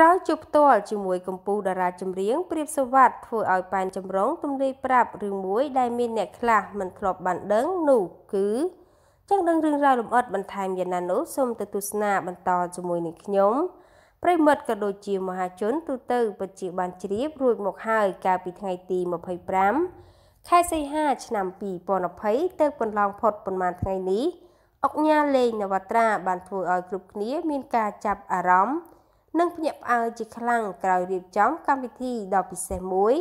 ក្រោយជួបផ្ទាល់ជាមួយកម្ពុជាតារាចម្រៀង ព្រាបសវັດធ្វើឲ្យប៉ែនចម្រងទំលាយប្រាប់រឿងមួយដែលមានអ្នកខ្លះមិនធ្លាប់បានដឹងនោះ គឺ ចង់ដឹងរឿងរ៉ាវលម្អិតបន្ថែមយ៉ាងណានោះសូមទៅទស្សនាបន្តជាមួយនឹងខ្ញុំប្រិមិត្តក៏ដូចជាមហាជន ទូទៅពិតជាបានជ្រាបរួចមកហើយកាលពីថ្ងៃទី25ខែសីហា ឆ្នាំ2020ទៅកន្លងផុតប៉ុន្មានថ្ងៃនេះអុកញ៉ាលេងនវត្រា បានធ្វើឲ្យគ្រប់គ្នាមានការចាប់អារម្មណ៍និងភ្ញាក់ផ្អើលជាខ្លាំងក្រោយរៀបចំកម្មវិធីដ៏ពិសេសមួយ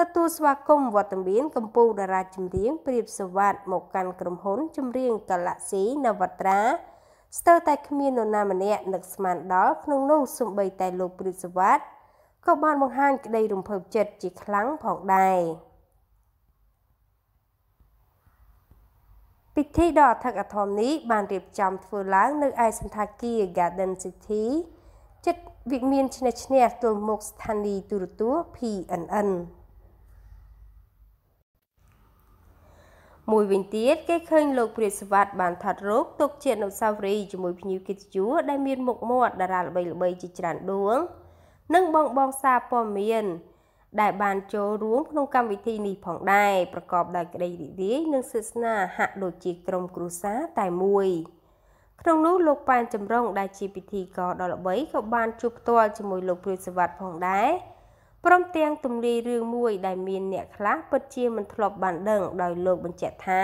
ទទួលស្វាគមន៍វត្តមានកម្ពុជាតារាចម្រៀងព្រៀបសវັດមកកាន់ក្រុមហ៊ុនចម្រៀង Galaxy នវត្រាស្ទើរតែគ្មាននរណាម្នាក់នឹកស្មានដល់ក្នុងនោះសម្បីតែលោកព្រៀបសវັດក៏បានបង្ហាញក្តី រំភើបចិត្តជាខ្លាំងផងដែរពិធីដ៏អធិកអធមនេះបានរៀបចំ ធ្វើឡើងនៅឯសន្តាគារ Garden City ចិត្តវិមានឈ្នះឈ្នះទល់មុខស្ថានីយ៍ទូរទស្សន៍ PNN មួយវិញទៀតគេឃើញលោកព្រាបសវត្តបានថតរូបទុកជាអនុស្សាវរីយ៍ជាមួយភ្ញៀវកិត្តិយសដែលមានមុខមាត់តារាល្បីៗជាច្រើនដួងនិងបងបងសារព័ត៌មាន ដែលបានចូលរួមក្នុងកម្មវិធីនេះផងដែរប្រកបដោយក្តីរីករាយនិងសិទ្ធិស្នាហាក់ដូចជាក្រុមគ្រួសារតែមួយ។ក្នុងនោះលោកប៉ែនចម្រុងដែលជាពិធីករដ៏ល្បីក៏បានជួបផ្ទាល់ជាមួយលោកព្រាយសវត្ថផងដែរព្រមទាំងទម្លាយរឿងមួយ ដែលមានអ្នកខ្លះពិតជាមិនធ្លាប់បានដឹង ដោយលោកបញ្ជាក់ថា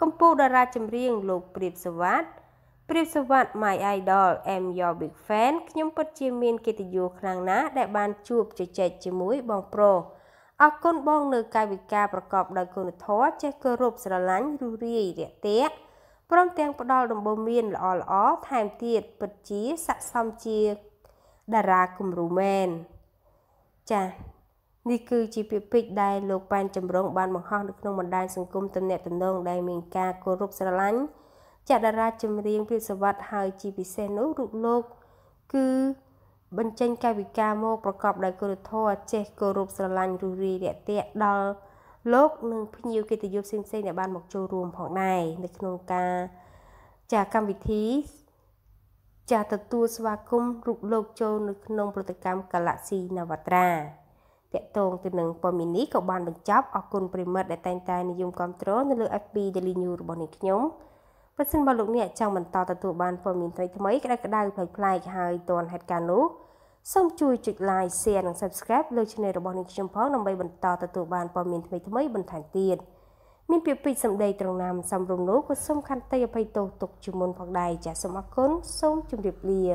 កម្ពុជាតារាចម្រៀងលោកព្រាបសវត្ថព្រាបសវត្ថ My Idol I'm Your Big Fan ខ្ញុំពិតជាមានកិត្តិយសខ្លាំងណាស់ដែលបានជួបជជែកជាមួយបងប្រុសអរគុណបង នៅកាយវិការប្រកបដោយគុណធម៌ចេះគោរពស្រឡាញ់រុះរាយរាក់ទាក់ព្រមទាំងផ្ដល់ដំបូន្មានល្អល្អថែមទៀតពិតជាស័ក្តិសមជាតារាគំរូមែនចា៎នេះគឺជាពាក្យពេចន៍ដែលលោកប៉ែនចម្រុងបានបង្ហោះនៅក្នុងបណ្ដាញសង្គមទំនាក់ទំនងដែលមានការគោរពស្រឡាញ់ចាក់តារាចម្រៀងព្រាបសវត្ត ហើយជាពិសេសនោះរូបលោក គឺបញ្ចេញកាយវិការមកប្រកបដោយគុណធម៌ចេះគោរពស្រឡាញ់រុះរាយរាក់ទាក់ដល់លោកនិងភ្ញៀវកិត្តិយសផ្សេងៗដែលបានមកចូលរួមផងដែរនៅក្នុងការចាកម្មវិធីចាទទួលស្វាគមន៍រូបលោកចូលនៅក្នុងប្រតិកម្មកាឡាក់ស៊ីនវត្រាតកតងទៅនឹងពមីនីក៏បានបញ្ចប់អរគុណប្រិមិត្តដែលតែងតែនិយមគ្រប់គ្រងនៅលើ FB Daily News របស់នាងខ្ញុំប្រសិនបើលោកអ្នកចង់បន្តទទួលបានព័ត៌មានថ្មីៗក្តៅៗប្លែកៗហើយទាន់ហេតុការណ៍នោះសូមជួយចុច like share និង subscribe លើ channel របស់នាងខ្ញុំផងដើម្បីបន្តទទួលបានព័ត៌មានថ្មីៗបន្ថែមទៀតមានពាក្យពេចន៍សម្ដីត្រង់ណាមសំរុំនោះក៏សូមខន្តីអភ័យទោសទុកជាមុនផងដែរចាសសូមអរគុណសូមជម្រាបលា